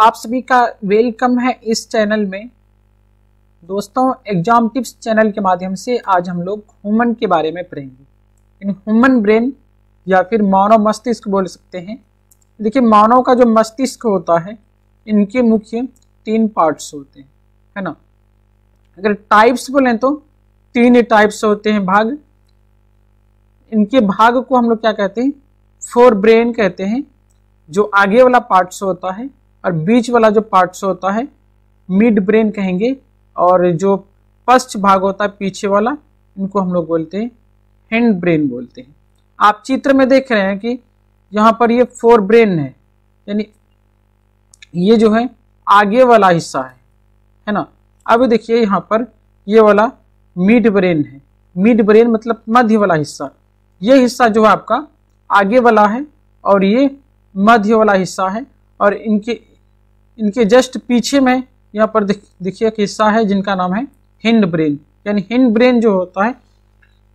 आप सभी का वेलकम है इस चैनल में दोस्तों एग्जाम टिप्स चैनल के माध्यम से आज हम लोग ह्यूमन के बारे में पढ़ेंगे ह्यूमन ब्रेन या फिर मानव मस्तिष्क बोल सकते हैं देखिए मानव का जो मस्तिष्क होता है इनके मुख्य तीन पार्ट्स होते हैं है ना अगर टाइप्स बोलें तो तीन टाइप्स होते हैं भाग इनके भाग को हम लोग क्या कहते हैं फोर ब्रेन कहते हैं जो आगे वाला पार्ट्स होता है और बीच वाला जो पार्ट्स होता है मिड ब्रेन कहेंगे और जो पश्च भाग होता है पीछे वाला इनको हम लोग बोलते हैं हैंड ब्रेन बोलते हैं आप चित्र में देख रहे हैं कि यहाँ पर ये फोर ब्रेन है यानी ये जो है आगे वाला हिस्सा है है ना अब देखिए यहाँ पर ये वाला मिड ब्रेन है मिड ब्रेन मतलब मध्य वाला हिस्सा ये हिस्सा जो है आपका आगे वाला है और ये मध्य वाला हिस्सा है और इनके इनके जस्ट पीछे में यहाँ पर देखिए एक हिस्सा है जिनका नाम है हिंड ब्रेन यानी हिंड ब्रेन जो होता है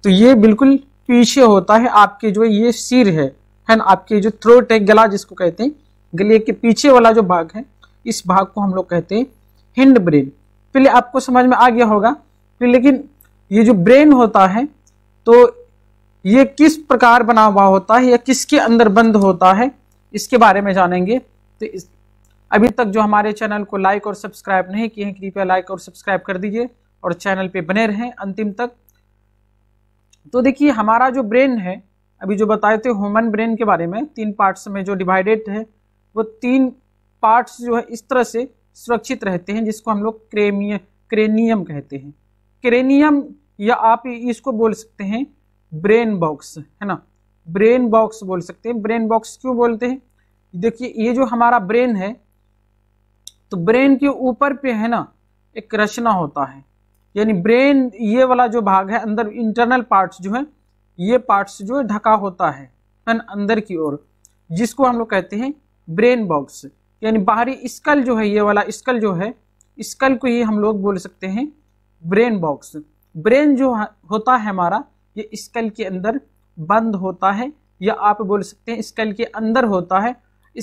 तो ये बिल्कुल पीछे होता है आपके जो ये सिर है है ना आपके जो थ्रोट है गला जिसको कहते हैं गले के पीछे वाला जो भाग है इस भाग को हम लोग कहते हैं हिंड ब्रेन पहले आपको समझ में आ गया होगा फिर लेकिन ये जो ब्रेन होता है तो ये किस प्रकार बना हुआ होता है या किसके अंदर बंद होता है इसके बारे में जानेंगे तो इस अभी तक जो हमारे चैनल को लाइक और सब्सक्राइब नहीं किए हैं कृपया लाइक और सब्सक्राइब कर दीजिए और चैनल पे बने रहें अंतिम तक तो देखिए हमारा जो ब्रेन है अभी जो बताए थे ह्यूमन ब्रेन के बारे में तीन पार्ट्स में जो डिवाइडेड है वो तीन पार्ट्स जो है इस तरह से सुरक्षित रहते हैं जिसको हम लोग क्रेमिय क्रेनियम कहते हैं क्रेनियम या आप इसको बोल सकते हैं ब्रेन बॉक्स है ना ब्रेन बॉक्स बोल सकते हैं ब्रेन बॉक्स क्यों बोलते हैं देखिए ये जो हमारा ब्रेन है तो ब्रेन के ऊपर पे है ना एक रचना होता है यानी ब्रेन ये वाला जो भाग है अंदर इंटरनल पार्ट्स जो है ये पार्ट्स जो है ढका होता है अंदर की ओर जिसको हम लोग कहते हैं ब्रेन बॉक्स यानी बाहरी स्कल जो है ये वाला स्कल जो है स्कल को ये हम लोग बोल सकते हैं ब्रेन बॉक्स ब्रेन जो होता है हमारा ये स्कल के अंदर बंद होता है या आप बोल सकते हैं स्कल के अंदर होता है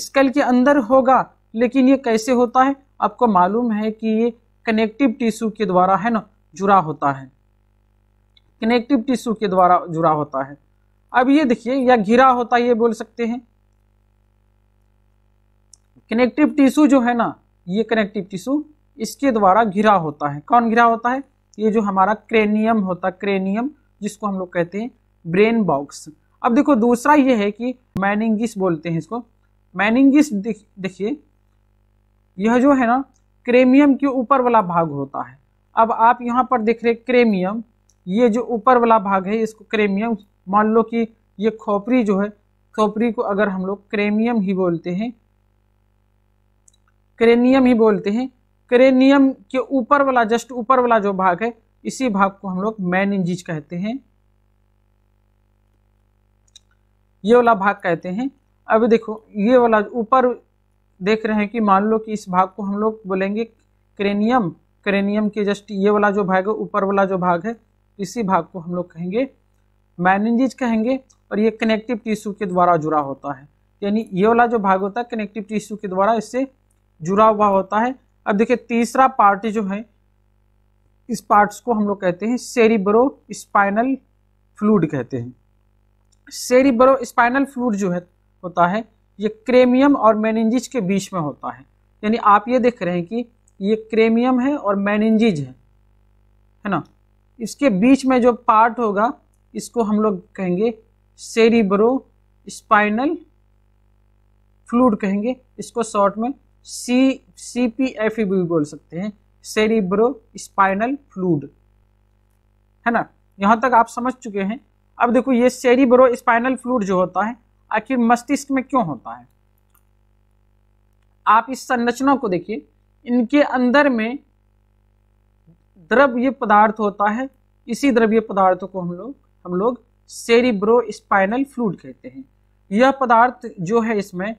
स्कल के अंदर होगा लेकिन ये कैसे होता है आपको मालूम है कि ये कनेक्टिव टिश्यू के द्वारा है ना जुड़ा होता है कनेक्टिव टिश्यू के द्वारा जुड़ा होता है अब ये देखिए या घिरा होता है ये बोल सकते हैं कनेक्टिव टिश्यू जो है ना ये कनेक्टिव टिश्यू इसके द्वारा घिरा होता है कौन घिरा होता है ये जो हमारा क्रेनियम होता है क्रेनियम जिसको हम लोग कहते हैं ब्रेन बॉक्स अब देखो दूसरा ये है कि मैनिंगिस बोलते हैं इसको मैनिंगिस देखिए यह जो है ना क्रेमियम के ऊपर वाला भाग होता है अब आप यहाँ पर देख रहे क्रेमियम ये जो ऊपर वाला भाग है इसको क्रेमियम मान लो कि ये खोपरी जो है खोपरी को अगर हम लोग क्रेमियम ही बोलते हैं क्रेनियम ही बोलते हैं क्रेनियम के ऊपर वाला जस्ट ऊपर वाला जो भाग है इसी भाग को हम लोग मैनिंजिज कहते हैं ये वाला भाग कहते हैं अब देखो ये वाला ऊपर देख रहे हैं कि मान लो कि इस भाग को हम लोग बोलेंगे क्रेनियम क्रेनियम के जस्ट ये वाला जो भाग है ऊपर वाला जो भाग है इसी भाग को हम लोग कहेंगे मैनजिज कहेंगे और ये कनेक्टिव टिश्यू के द्वारा जुड़ा होता है यानी ये वाला जो भाग होता है कनेक्टिव टिश्यू के द्वारा इससे जुड़ा हुआ होता है अब देखिए तीसरा पार्ट जो है इस पार्ट्स को हम लोग कहते हैं सेरिब्रो स्पाइनल फ्लूड कहते हैं सेरिब्रो स्पाइनल फ्लूड जो है होता है ये क्रेमियम और मैनिंजिज के बीच में होता है यानी आप ये देख रहे हैं कि ये क्रेमियम है और मैनिंजिज है है ना इसके बीच में जो पार्ट होगा इसको हम लोग कहेंगे सेरिब्रो स्पाइनल फ्लूड कहेंगे इसको शॉर्ट में सी सी पी एफ ई भी बोल सकते हैं सेरिब्रो स्पाइनल फ्लूड है ना यहाँ तक आप समझ चुके हैं अब देखो ये सेरिब्रो स्पाइनल फ्लूड जो होता है आखिर मस्तिष्क में क्यों होता है आप इस संरचना को देखिए इनके अंदर में द्रव्य पदार्थ होता है इसी द्रव्य पदार्थ को हम लोग हम लोग सेरिब्रो स्पाइनल फ्लूड कहते हैं यह पदार्थ जो है इसमें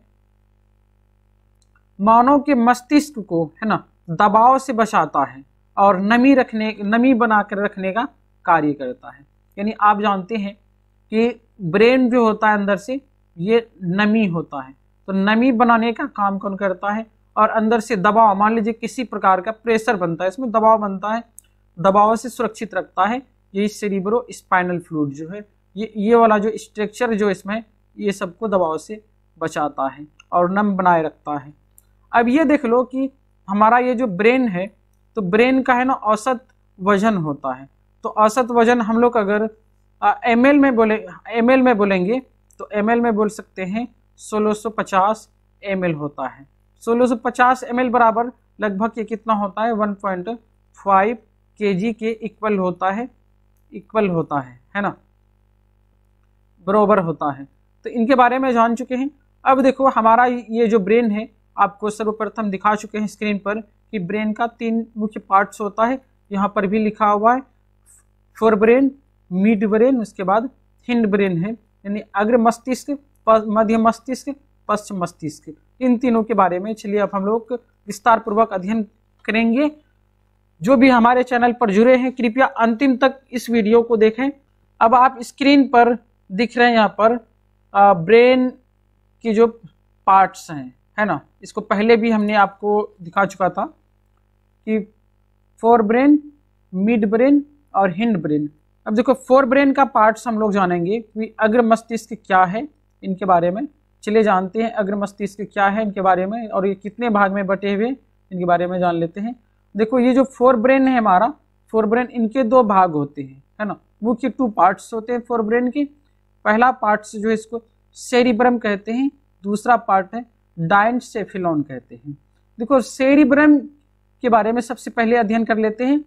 मानव के मस्तिष्क को है ना दबाव से बचाता है और नमी रखने नमी बनाकर रखने का कार्य करता है यानी आप जानते हैं कि ब्रेन जो होता है अंदर से ये नमी होता है तो नमी बनाने का काम कौन करता है और अंदर से दबाव मान लीजिए किसी प्रकार का प्रेशर बनता है इसमें दबाव बनता है दबाव से सुरक्षित रखता है ये सेरिब्रो स्पाइनल फ्लूड जो है ये ये वाला जो स्ट्रक्चर जो इसमें ये सबको दबाव से बचाता है और नम बनाए रखता है अब ये देख लो कि हमारा ये जो ब्रेन है तो ब्रेन का है ना औसत वजन होता है तो औसत वजन हम लोग अगर एम में बोले एम में बोलेंगे तो एम में बोल सकते हैं 1650 सौ होता है 1650 सौ बराबर लगभग ये कितना होता है 1.5 पॉइंट के इक्वल होता है इक्वल होता है है ना बराबर होता है तो इनके बारे में जान चुके हैं अब देखो हमारा ये जो ब्रेन है आपको सर्वप्रथम दिखा चुके हैं स्क्रीन पर कि ब्रेन का तीन मुख्य पार्ट्स होता है यहाँ पर भी लिखा हुआ है फोर ब्रेन मिड ब्रेन उसके बाद हिंड ब्रेन है यानी अग्र मस्तिष्क मध्य मस्तिष्क पश्चिम मस्तिष्क इन तीनों के बारे में चलिए अब हम लोग विस्तार पूर्वक अध्ययन करेंगे जो भी हमारे चैनल पर जुड़े हैं कृपया अंतिम तक इस वीडियो को देखें अब आप स्क्रीन पर दिख रहे हैं यहाँ पर आ, ब्रेन के जो पार्ट्स हैं है ना इसको पहले भी हमने आपको दिखा चुका था कि फोर ब्रेन मिड ब्रेन और हिंड ब्रेन अब देखो फोर ब्रेन का पार्ट्स हम लोग जानेंगे कि अग्र मस्तिष्क क्या है इनके बारे में चलिए जानते हैं अग्र मस्तिष्क क्या है इनके बारे में और ये कितने भाग में बटे हुए इनके बारे में जान लेते हैं देखो ये जो फोर ब्रेन है हमारा फोर ब्रेन इनके दो भाग होते हैं है ना मुख्य टू पार्ट्स होते हैं फोर ब्रेन के पहला पार्ट्स जो है इसको सेरिब्रम कहते हैं दूसरा पार्ट है डाइंट सेफिलोन कहते हैं देखो सेरिब्रम के बारे में सबसे पहले अध्ययन कर लेते हैं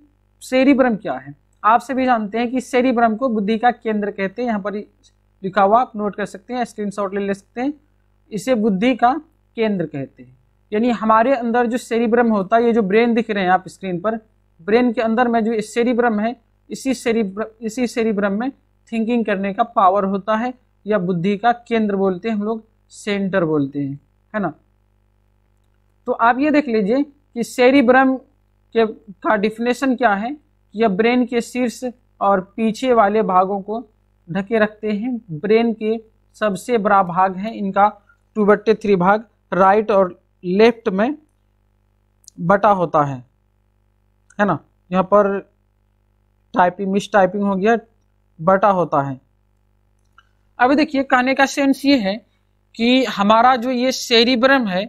सेरिब्रम क्या है आप सभी जानते हैं कि सेरिब्रम को बुद्धि का केंद्र कहते हैं यहाँ पर लिखा हुआ आप नोट कर सकते हैं शॉट ले ले सकते हैं इसे बुद्धि का केंद्र कहते हैं यानी हमारे अंदर जो सेरिब्रम होता है ये जो ब्रेन दिख रहे हैं आप स्क्रीन पर ब्रेन के अंदर में जो सेरिब्रम है इसी सेरिब्रम इसी सेरिब्रम में थिंकिंग करने का पावर होता है या बुद्धि का केंद्र बोलते हैं हम लोग सेंटर बोलते हैं है ना तो आप ये देख लीजिए कि सेरिब्रम के का डिफिनेशन क्या है यह ब्रेन के शीर्ष और पीछे वाले भागों को ढके रखते हैं ब्रेन के सबसे बड़ा भाग है इनका टू बट्टे थ्री भाग राइट और लेफ्ट में बटा होता है है ना यहाँ पर टाइपिंग मिस टाइपिंग हो गया बटा होता है अभी देखिए कहने का सेंस ये है कि हमारा जो ये शेरीब्रम है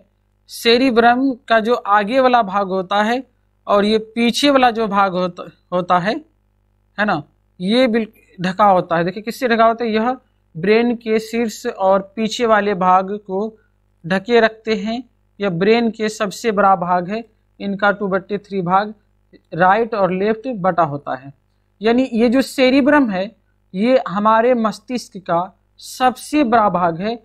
शेरीब्रम का जो आगे वाला भाग होता है और ये पीछे वाला जो भाग होता होता है है ना ये बिल ढका होता है देखिए किससे ढका होता है यह ब्रेन के शीर्ष और पीछे वाले भाग को ढके रखते हैं यह ब्रेन के सबसे बड़ा भाग है इनका टू बट्टे थ्री भाग राइट और लेफ्ट बटा होता है यानी ये जो सेरिब्रम है ये हमारे मस्तिष्क का सबसे बड़ा भाग है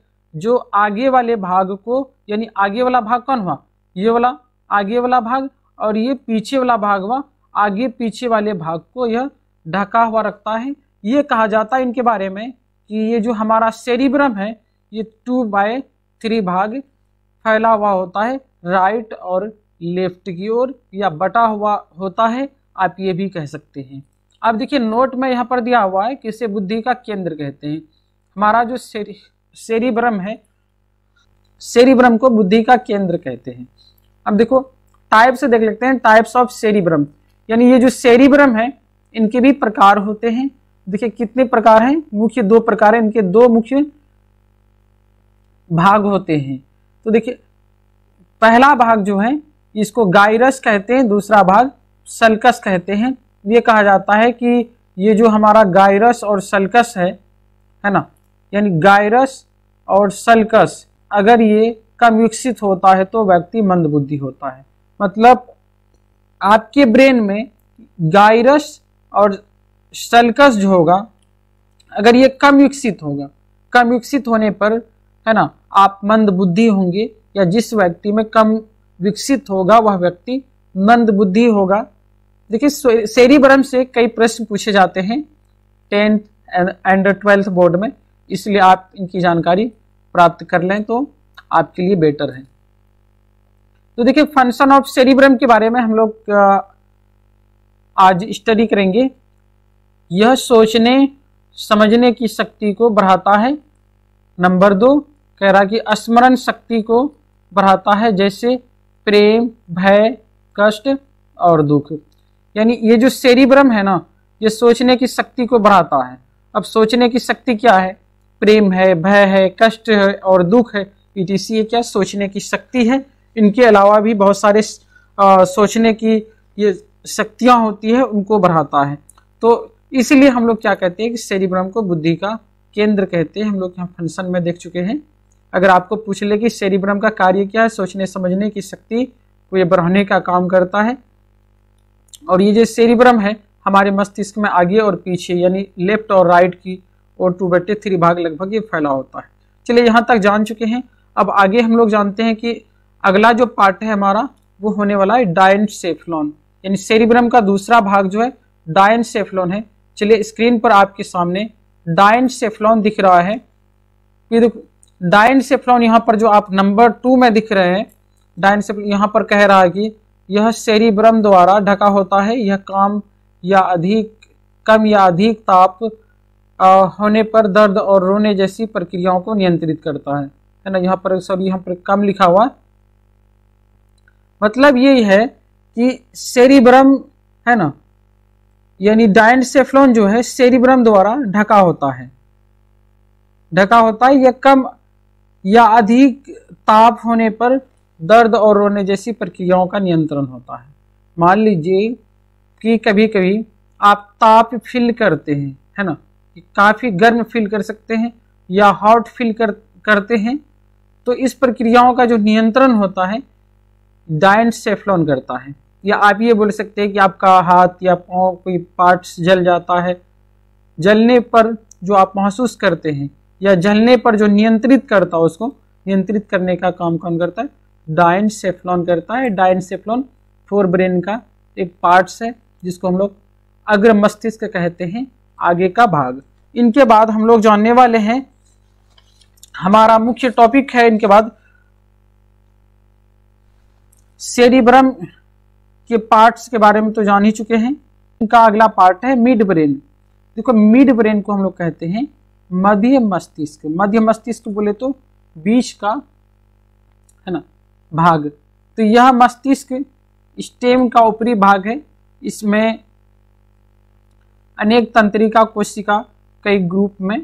जो आगे वाले भाग को यानी आगे वाला भाग कौन हुआ ये वाला आगे वाला भाग और ये पीछे वाला भाग हुआ आगे पीछे वाले भाग को यह ढका हुआ रखता है ये कहा जाता है इनके बारे में कि ये जो हमारा सेरिब्रम है ये टू बाय थ्री भाग फैला हुआ होता है राइट और लेफ्ट की ओर या बटा हुआ होता है आप ये भी कह सकते हैं अब देखिए नोट में यहाँ पर दिया हुआ है कि इसे बुद्धि का केंद्र कहते हैं हमारा जो सेरी सेरिब्रम है सेरिब्रम को बुद्धि का केंद्र कहते हैं अब देखो टाइप से देख लेते हैं टाइप्स ऑफ सेरिब्रम यानी ये जो सेरिब्रम है इनके भी प्रकार होते हैं देखिए कितने प्रकार हैं मुख्य दो प्रकार हैं इनके दो मुख्य भाग होते हैं तो देखिए पहला भाग जो है इसको गायरस कहते हैं दूसरा भाग सल्कस कहते हैं ये कहा जाता है कि ये जो हमारा गायरस और सल्कस है है ना यानी गायरस और सल्कस अगर ये कम विकसित होता है तो व्यक्ति मंदबुद्धि होता है मतलब आपके ब्रेन में गायरस और सल्कस जो होगा अगर ये कम विकसित होगा कम विकसित होने पर है ना आप मंद बुद्धि होंगे या जिस व्यक्ति में कम विकसित होगा वह व्यक्ति मंद बुद्धि होगा देखिए सेरिब्रम से कई प्रश्न पूछे जाते हैं टेंथ एंड ट्वेल्थ बोर्ड में इसलिए आप इनकी जानकारी प्राप्त कर लें तो आपके लिए बेटर है तो देखिए फंक्शन ऑफ सेरिब्रम के बारे में हम लोग आज स्टडी करेंगे यह सोचने समझने की शक्ति को बढ़ाता है नंबर दो कह रहा कि स्मरण शक्ति को बढ़ाता है जैसे प्रेम भय कष्ट और दुख यानी ये जो सेरिब्रम है ना ये सोचने की शक्ति को बढ़ाता है अब सोचने की शक्ति क्या है प्रेम है भय है कष्ट है और दुख है इट इसी क्या सोचने की शक्ति है इनके अलावा भी बहुत सारे आ, सोचने की ये शक्तियाँ होती है उनको बढ़ाता है तो इसीलिए हम लोग क्या कहते हैं कि सेरिब्रम को बुद्धि का केंद्र कहते हैं हम लोग यहाँ फंक्शन में देख चुके हैं अगर आपको पूछ ले कि सेरिब्रम का कार्य क्या है सोचने समझने की शक्ति को ये बढ़ाने का काम करता है और ये जो सेरिब्रम है हमारे मस्तिष्क में आगे और पीछे यानी लेफ्ट और राइट की और टू बटे थ्री भाग लगभग ये फैला होता है चलिए यहाँ तक जान चुके हैं अब आगे हम लोग जानते हैं कि अगला जो पार्ट है हमारा वो होने वाला है डायन सेफलॉन यानी सेरिब्रम का दूसरा भाग जो है डायन सेफलॉन है चलिए स्क्रीन पर आपके सामने डायन सेफलॉन दिख रहा है डायन सेफलॉन यहाँ पर जो आप नंबर टू में दिख रहे हैं डायन सेफ यहाँ पर कह रहा है कि यह सेरिब्रम द्वारा ढका होता है यह काम या अधिक कम या अधिक ताप आ, होने पर दर्द और रोने जैसी प्रक्रियाओं को नियंत्रित करता है है ना यहाँ पर सॉरी यहाँ पर कम लिखा हुआ है मतलब ये है कि सेरिब्रम है ना यानी डायनसेफ्लॉन जो है सेरिब्रम द्वारा ढका होता है ढका होता है या कम या अधिक ताप होने पर दर्द और रोने जैसी प्रक्रियाओं का नियंत्रण होता है मान लीजिए कि कभी कभी आप ताप फील करते हैं है ना काफ़ी गर्म फील कर सकते हैं या हॉट फील कर करते हैं तो इस प्रक्रियाओं का जो नियंत्रण होता है सेफलॉन करता है या आप ये बोल सकते हैं कि आपका हाथ या पाँव कोई पार्ट्स जल जाता है जलने पर जो आप महसूस करते हैं या जलने पर जो नियंत्रित करता है उसको नियंत्रित करने का काम कौन करता है डायन सेफ्लॉन करता है डायन सेफ्लॉन फोर ब्रेन का एक पार्ट्स है जिसको हम लोग अग्र मस्तिष्क कहते हैं आगे का भाग इनके बाद हम लोग जानने वाले हैं हमारा मुख्य टॉपिक है इनके बाद सेरिब्रम के पार्ट्स के बारे में तो जान ही चुके हैं इनका अगला पार्ट है मिड ब्रेन देखो मिड ब्रेन को हम लोग कहते हैं मध्य मस्तिष्क मध्य मस्तिष्क बोले तो बीच का है ना भाग तो यह मस्तिष्क स्टेम का ऊपरी भाग है इसमें अनेक तंत्रिका कोशिका कई ग्रुप में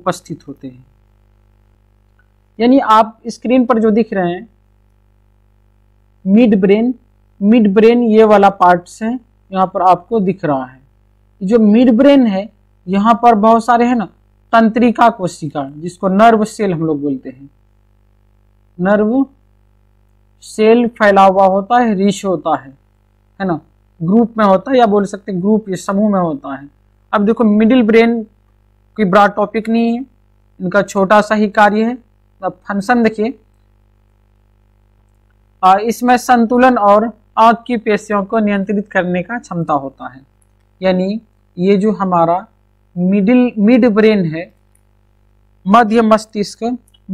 उपस्थित होते हैं यानी आप स्क्रीन पर जो दिख रहे हैं मिड ब्रेन मिड ब्रेन ये वाला पार्ट्स है यहाँ पर आपको दिख रहा है जो मिड ब्रेन है यहाँ पर बहुत सारे है ना तंत्रिका कोशिका जिसको नर्व सेल हम लोग बोलते हैं नर्व सेल फैला हुआ होता है रिश होता है है ना ग्रुप में होता है या बोल सकते हैं ग्रुप या समूह में होता है अब देखो मिडिल ब्रेन कोई बड़ा टॉपिक नहीं है इनका छोटा सा ही कार्य है अब फंक्शन देखिए इसमें संतुलन और आँख की पेशियों को नियंत्रित करने का क्षमता होता है यानी ये जो हमारा मिडिल मिड ब्रेन है मध्य मस्तिष्क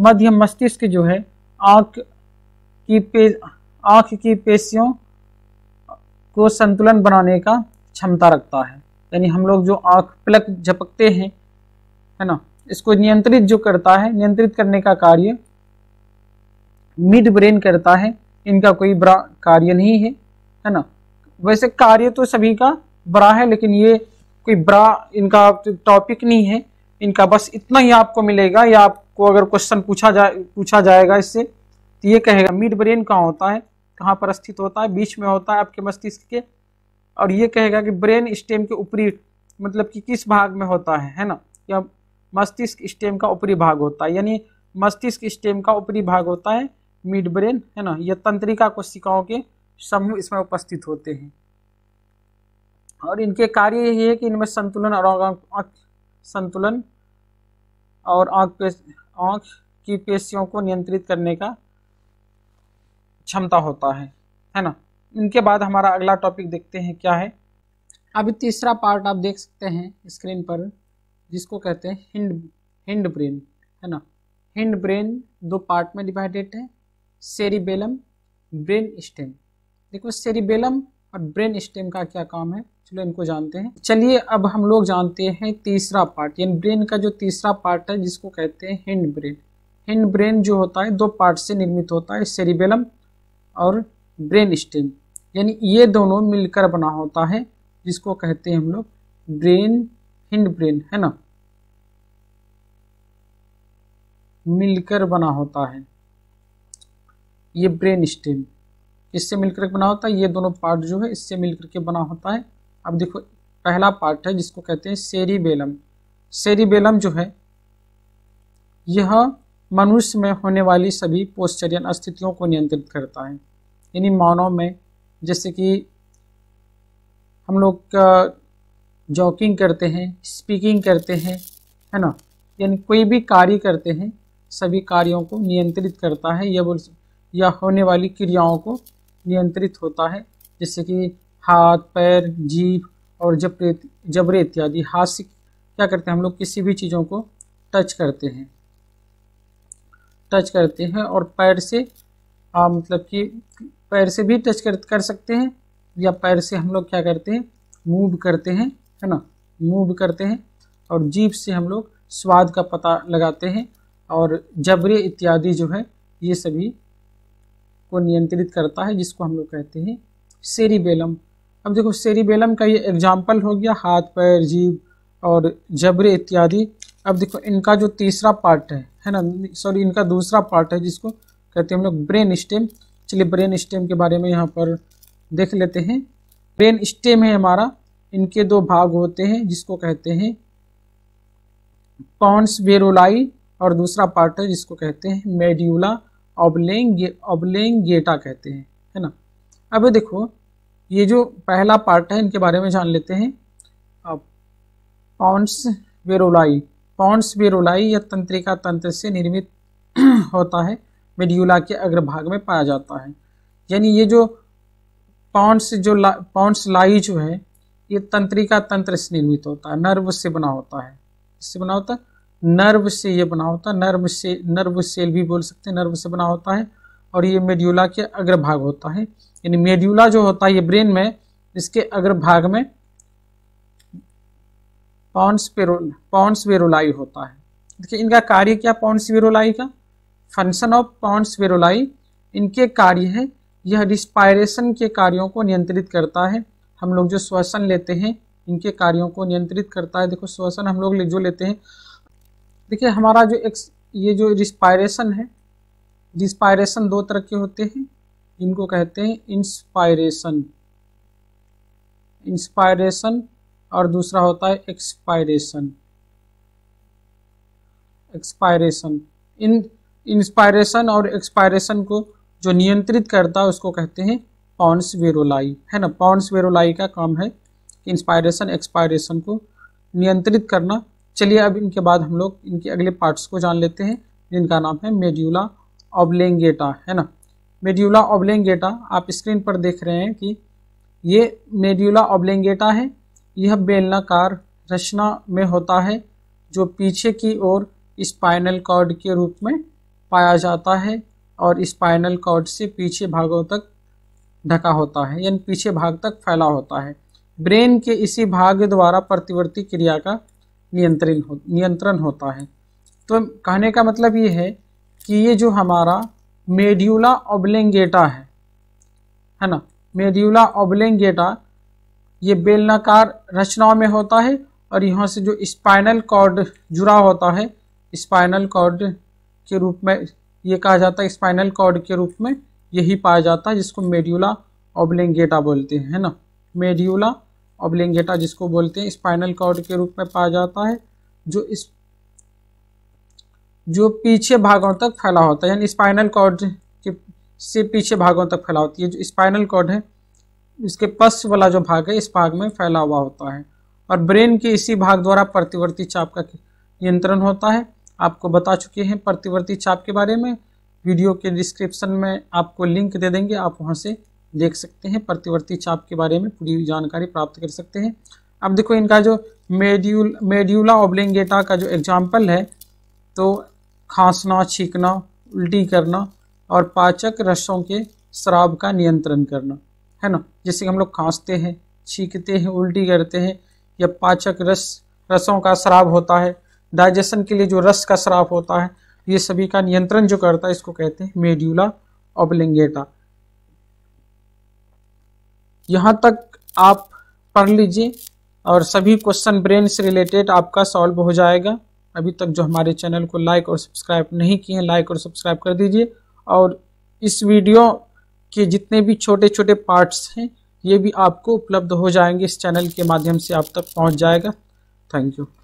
मध्य मस्तिष्क जो है आँख की पे आँख की पेशियों को संतुलन बनाने का क्षमता रखता है यानी हम लोग जो आँख प्लक झपकते हैं है ना इसको नियंत्रित जो करता है नियंत्रित करने का कार्य मिड ब्रेन करता है इनका कोई बड़ा कार्य नहीं है है ना वैसे कार्य तो सभी का बड़ा है लेकिन ये कोई बड़ा इनका टॉपिक नहीं है इनका बस इतना ही आपको मिलेगा या आपको अगर क्वेश्चन पूछा जाए पूछा जाएगा इससे तो ये कहेगा मिड ब्रेन कहाँ होता है कहाँ पर स्थित होता है बीच में होता है आपके मस्तिष्क के और ये कहेगा कि ब्रेन स्टेम के ऊपरी मतलब कि किस भाग में होता है है ना या मस्तिष्क स्टेम का ऊपरी भाग होता है यानी मस्तिष्क स्टेम का ऊपरी भाग होता है मिड ब्रेन है ना यह तंत्रिका कोशिकाओं के समूह इसमें उपस्थित होते हैं और इनके कार्य यही है कि इनमें संतुलन और आँख संतुलन और आँख पे आँख की पेशियों को नियंत्रित करने का क्षमता होता है है ना इनके बाद हमारा अगला टॉपिक देखते हैं क्या है अभी तीसरा पार्ट आप देख सकते हैं स्क्रीन पर जिसको कहते हैं हिंड हिंड ब्रेन है ना हिंड ब्रेन दो पार्ट में डिवाइडेड है सेरिबेलम ब्रेन स्टेम देखो सेरिबेलम और ब्रेन स्टेम का क्या काम है चलो इनको जानते हैं चलिए अब हम लोग जानते हैं तीसरा पार्ट यानी ब्रेन का जो तीसरा पार्ट है जिसको कहते हैं हिंड ब्रेन हिंड ब्रेन जो होता है दो पार्ट से निर्मित होता है सेरिबेलम और ब्रेन स्टेम यानी ये दोनों मिलकर बना होता है जिसको कहते हैं हम लोग ब्रेन हिंड ब्रेन है ना मिलकर बना होता है ये ब्रेन स्टेम इससे मिलकर के बना होता है ये दोनों पार्ट जो है इससे मिलकर के बना होता है अब देखो पहला पार्ट है जिसको कहते हैं सेरीबेलम सेरीबेलम जो है यह मनुष्य में होने वाली सभी पोस्टरियन स्थितियों को नियंत्रित करता है यानी मानव में जैसे कि हम लोग जॉकिंग करते हैं स्पीकिंग करते हैं है ना यानी कोई भी कार्य करते हैं सभी कार्यों को नियंत्रित करता है यह बोल या होने वाली क्रियाओं को नियंत्रित होता है जैसे कि हाथ पैर जीभ और जबरे जबरे इत्यादि हाथ से क्या करते हैं हम लोग किसी भी चीज़ों को टच करते हैं टच करते हैं और पैर से आ, मतलब कि पैर से भी टच कर कर सकते हैं या पैर से हम लोग क्या करते हैं मूव करते हैं है ना मूव करते हैं और जीभ से हम लोग स्वाद का पता लगाते हैं और जबरे इत्यादि जो है ये सभी को नियंत्रित करता है जिसको हम लोग कहते हैं सेरीबेलम अब देखो सेरीबेलम का ये एग्जाम्पल हो गया हाथ पैर जीव और जबरे इत्यादि अब देखो इनका जो तीसरा पार्ट है है ना सॉरी इनका दूसरा पार्ट है जिसको कहते हैं हम लोग ब्रेन स्टेम चलिए ब्रेन स्टेम के बारे में यहाँ पर देख लेते हैं ब्रेन स्टेम है हमारा इनके दो भाग होते हैं जिसको कहते हैं पॉन्स वेरोलाई और दूसरा पार्ट है जिसको कहते हैं मेड्यूला ऑबलेंग गेटा कहते हैं है ना अब देखो ये जो पहला पार्ट है इनके बारे में जान लेते हैं अब वेरोलाई पॉन्ट्स वेरोलाई या तंत्रिका तंत्र से निर्मित होता है मेड्यूला के अग्रभाग में पाया जाता है यानी ये जो पॉन्ट्स जो ला, पॉन्ट्स लाई जो है ये तंत्रिका तंत्र से निर्मित होता है नर्व से बना होता है इससे बना होता है नर्व से ये बना होता है नर्व से नर्व सेल भी बोल सकते हैं नर्व से बना होता है और ये मेड्यूला के अग्रभाग होता है यानी मेड्यूला जो होता है ये ब्रेन में इसके अग्रभाग में पॉन्स पॉन्स वेरोलाई होता है देखिए इनका कार्य क्या पॉन्स वेरोलाई का फंक्शन ऑफ पॉन्स वेरोलाई इनके कार्य है यह रिस्पायरेशन के कार्यों को नियंत्रित करता है हम लोग जो श्वसन लेते हैं इनके कार्यों को नियंत्रित करता है देखो श्वसन हम लोग जो लेते हैं देखिए हमारा जो एक्स ये जो रिस्पायरेशन है रिस्पायरेशन दो तरह के होते हैं इनको कहते हैं इंस्पायरेशन इंस्पायरेशन और दूसरा होता है एक्सपायरेशन एक्सपायरेशन इन इंस्पायरेशन और एक्सपायरेशन को जो नियंत्रित करता है उसको कहते हैं पॉन्स वेरोलाई है ना पॉन्स वेरोलाई का काम है इंस्पायरेशन एक्सपायरेशन को नियंत्रित करना चलिए अब इनके बाद हम लोग इनके अगले पार्ट्स को जान लेते हैं जिनका नाम है मेड्यूला ऑब्लेंगेटा है ना मेड्यूला ऑब्लेंगेटा आप स्क्रीन पर देख रहे हैं कि ये मेड्यूला ऑब्लेंगेटा है यह बेलनाकार रचना में होता है जो पीछे की ओर स्पाइनल कॉर्ड के रूप में पाया जाता है और स्पाइनल कॉर्ड से पीछे भागों तक ढका होता है यानी पीछे भाग तक फैला होता है ब्रेन के इसी भाग द्वारा प्रतिवर्ती क्रिया का नियंत्रण हो नियंत्रण होता है तो कहने का मतलब ये है कि ये जो हमारा मेड्यूला ओबलेंगेटा है है ना मेड्यूला ओबलेंगेटा ये बेलनाकार रचनाओं में होता है और यहाँ से जो स्पाइनल कॉर्ड जुड़ा होता है स्पाइनल कॉर्ड के रूप में ये कहा जाता है स्पाइनल कॉर्ड के रूप में यही पाया जाता है जिसको मेड्यूला ओबलेंगेटा बोलते हैं है ना मेड्यूला ऑब्लेंगेटा जिसको बोलते हैं स्पाइनल कॉर्ड के रूप में पाया जाता है जो इस जो पीछे भागों तक फैला होता है यानी स्पाइनल कॉर्ड के से पीछे भागों तक फैला होती है जो स्पाइनल कॉर्ड है इसके पश्च वाला जो भाग है इस भाग में फैला हुआ होता है और ब्रेन के इसी भाग द्वारा प्रतिवर्ती चाप का नियंत्रण होता है आपको बता चुके हैं प्रतिवर्ती चाप के बारे में वीडियो के डिस्क्रिप्शन में आपको लिंक दे देंगे आप वहाँ से देख सकते हैं प्रतिवर्ती चाप के बारे में पूरी जानकारी प्राप्त कर सकते हैं अब देखो इनका जो मेड्यूल मेड्यूला ओब्लेंगेटा का जो एग्जाम्पल है तो खांसना छींकना उल्टी करना और पाचक रसों के शराब का नियंत्रण करना है ना जैसे हम लोग खांसते हैं छींकते हैं उल्टी करते हैं या पाचक रस रसों का शराब होता है डाइजेशन के लिए जो रस का शराब होता है ये सभी का नियंत्रण जो करता है इसको कहते हैं मेड्यूला ओब्लेंगेटा यहाँ तक आप पढ़ लीजिए और सभी क्वेश्चन ब्रेन से रिलेटेड आपका सॉल्व हो जाएगा अभी तक जो हमारे चैनल को लाइक और सब्सक्राइब नहीं किए हैं लाइक और सब्सक्राइब कर दीजिए और इस वीडियो के जितने भी छोटे छोटे पार्ट्स हैं ये भी आपको उपलब्ध हो जाएंगे इस चैनल के माध्यम से आप तक पहुंच जाएगा थैंक यू